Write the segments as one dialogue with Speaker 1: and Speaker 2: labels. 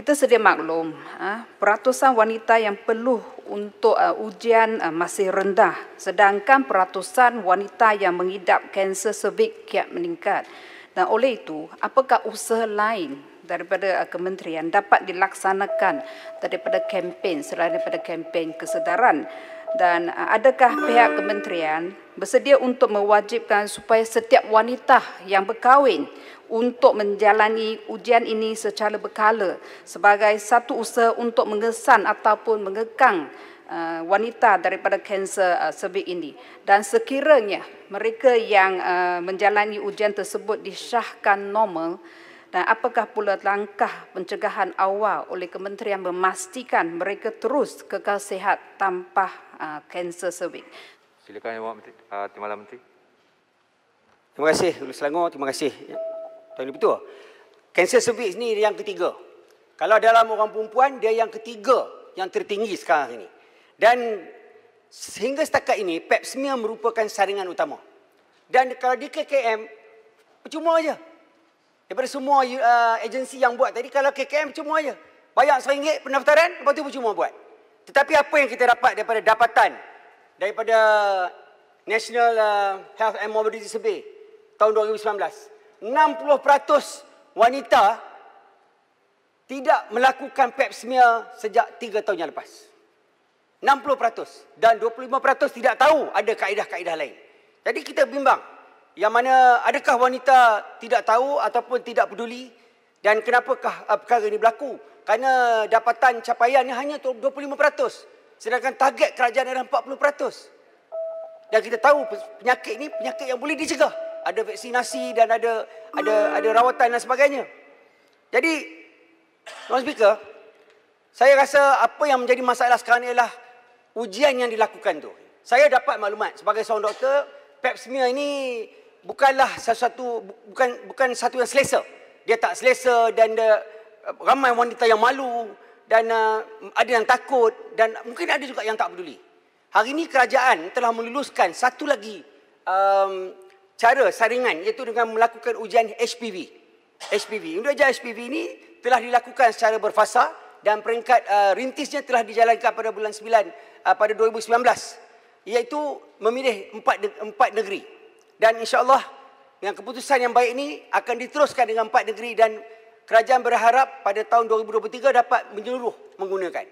Speaker 1: kita sedia maklum ha, peratusan wanita yang perlu untuk uh, ujian uh, masih rendah sedangkan peratusan wanita yang mengidap kanser sebik kiat meningkat dan oleh itu apakah usaha lain daripada uh, kementerian dapat dilaksanakan daripada kempen selain daripada kempen kesedaran dan adakah pihak kementerian bersedia untuk mewajibkan supaya setiap wanita yang berkahwin untuk menjalani ujian ini secara berkala sebagai satu usaha untuk mengesan ataupun mengekang uh, wanita daripada kanser uh, ini dan sekiranya mereka yang uh, menjalani ujian tersebut disahkan normal dan apakah pula langkah pencegahan awal oleh kementerian memastikan mereka terus kekal sehat tanpa uh, kanser uh,
Speaker 2: Silakan Yang Menteri. Uh, terima kasih Menteri. Terima kasih Ulu Selangor, terima kasih. Ya, Tuan Ibu Tua, kanser servis ni yang ketiga. Kalau dalam orang perempuan, dia yang ketiga yang tertinggi sekarang ini. Dan sehingga setakat ini, pap smear merupakan saringan utama. Dan kalau di KKM, percuma aja. Daripada semua uh, agensi yang buat tadi, kalau KKM percuma aja. Bayar RM1 pendaftaran, lepas tu percuma buat. Tetapi apa yang kita dapat daripada dapatan daripada National uh, Health and Mobility Survey tahun 2019. 60% wanita tidak melakukan pap smear sejak 3 tahun yang lepas. 60% dan 25% tidak tahu ada kaedah-kaedah lain. Jadi kita bimbang yang mana adakah wanita tidak tahu ataupun tidak peduli dan kenapakah uh, perkara ini berlaku? Kerana dapatan capaian ini hanya Sedangkan target kerajaan adalah 40%. Dan kita tahu penyakit ini penyakit yang boleh dicegah. Ada vaksinasi dan ada ada ada rawatan dan sebagainya. Jadi, Tuan Speaker, saya rasa apa yang menjadi masalah sekarang ialah ujian yang dilakukan tu. Saya dapat maklumat sebagai seorang doktor, pap smear ini bukanlah sesuatu bukan bukan satu yang selesa. Dia tak selesa dan dia, eh, ramai wanita yang malu dan uh, ada yang takut dan mungkin ada juga yang tak peduli. Hari ini kerajaan telah meluluskan satu lagi um, cara saringan iaitu dengan melakukan ujian HPV. HPV. Ujian HPV ini telah dilakukan secara berfasa dan peringkat uh, rintisnya telah dijalankan pada bulan 9 uh, pada 2019 iaitu memilih empat empat negeri. Dan insya-Allah yang keputusan yang baik ini akan diteruskan dengan empat negeri dan kerajaan berharap pada tahun 2023 dapat menyeluruh menggunakan.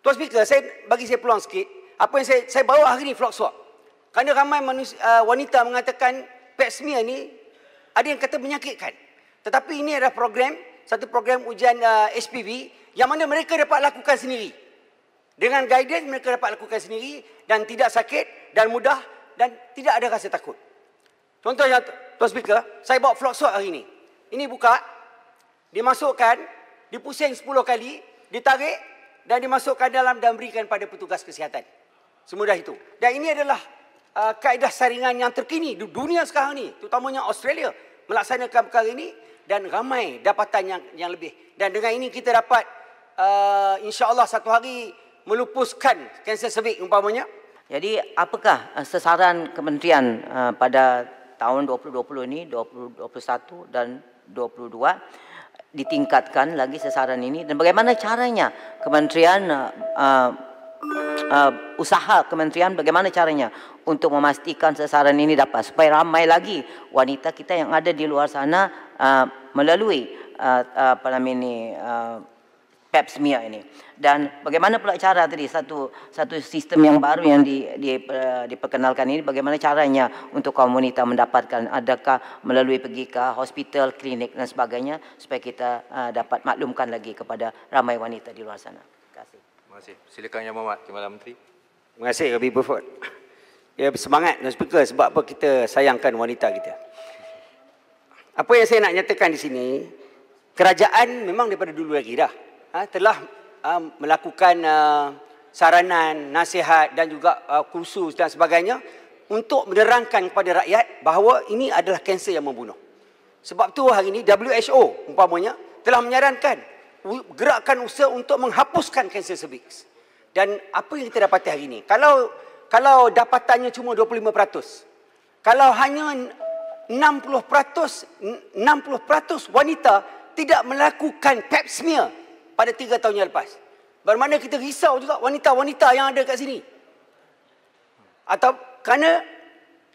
Speaker 2: Tuan Speaker, saya bagi saya peluang sikit. Apa yang saya, saya bawa hari ini, vlog swap. Kerana ramai manusia, uh, wanita mengatakan pap smear ini ada yang kata menyakitkan. Tetapi ini adalah program, satu program ujian uh, HPV yang mana mereka dapat lakukan sendiri. Dengan guidance mereka dapat lakukan sendiri dan tidak sakit dan mudah dan tidak ada rasa takut. Contohnya, Tuan Speaker, saya bawa vlog swap hari ini. Ini buka, dimasukkan, dipusing 10 kali, ditarik dan dimasukkan dalam dan berikan pada petugas kesihatan. Semudah itu. Dan ini adalah uh, kaedah saringan yang terkini di dunia sekarang ini, terutamanya Australia melaksanakan perkara ini dan ramai dapatan yang yang lebih. Dan dengan ini kita dapat uh, insya-Allah satu hari melupuskan kanser cervix umpamanya. Jadi apakah
Speaker 3: uh, sasaran kementerian uh, pada tahun 2020 ini 2021 dan 22 ditingkatkan lagi sasaran ini dan bagaimana caranya kementerian uh, uh, usaha kementerian bagaimana caranya untuk memastikan sasaran ini dapat supaya ramai lagi wanita kita yang ada di luar sana uh, melalui uh, apa namanya ini uh, pap smear ini dan bagaimana pula cara tadi satu satu sistem yang baru yang di, di, uh, diperkenalkan ini bagaimana caranya untuk kaum wanita mendapatkan adakah melalui pergi ke hospital klinik dan sebagainya supaya kita uh, dapat maklumkan lagi kepada
Speaker 2: ramai wanita di luar sana terima kasih terima kasih silakan yang Muhammad Timbalan Menteri terima kasih Habib Buford ya semangat dan speaker sebab apa kita sayangkan wanita kita apa yang saya nak nyatakan di sini kerajaan memang daripada dulu lagi dah Ah, telah ah, melakukan ah, saranan, nasihat dan juga kursus dan sebagainya untuk menerangkan kepada rakyat bahawa ini adalah kanser yang membunuh. Sebab tu hari ini WHO umpamanya telah menyarankan gerakan usaha untuk menghapuskan kanser cervix. Dan apa yang kita dapati hari ini? Kalau kalau dapatannya cuma 25%. Kalau hanya 60% 60% wanita tidak melakukan pap smear pada tiga tahun yang lepas. Bermakna kita risau juga wanita-wanita yang ada kat sini. Atau kerana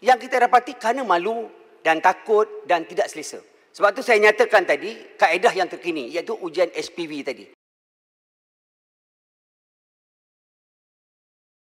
Speaker 2: yang kita dapati kerana malu dan takut dan tidak selesa. Sebab tu saya nyatakan tadi kaedah yang terkini iaitu ujian SPV
Speaker 3: tadi.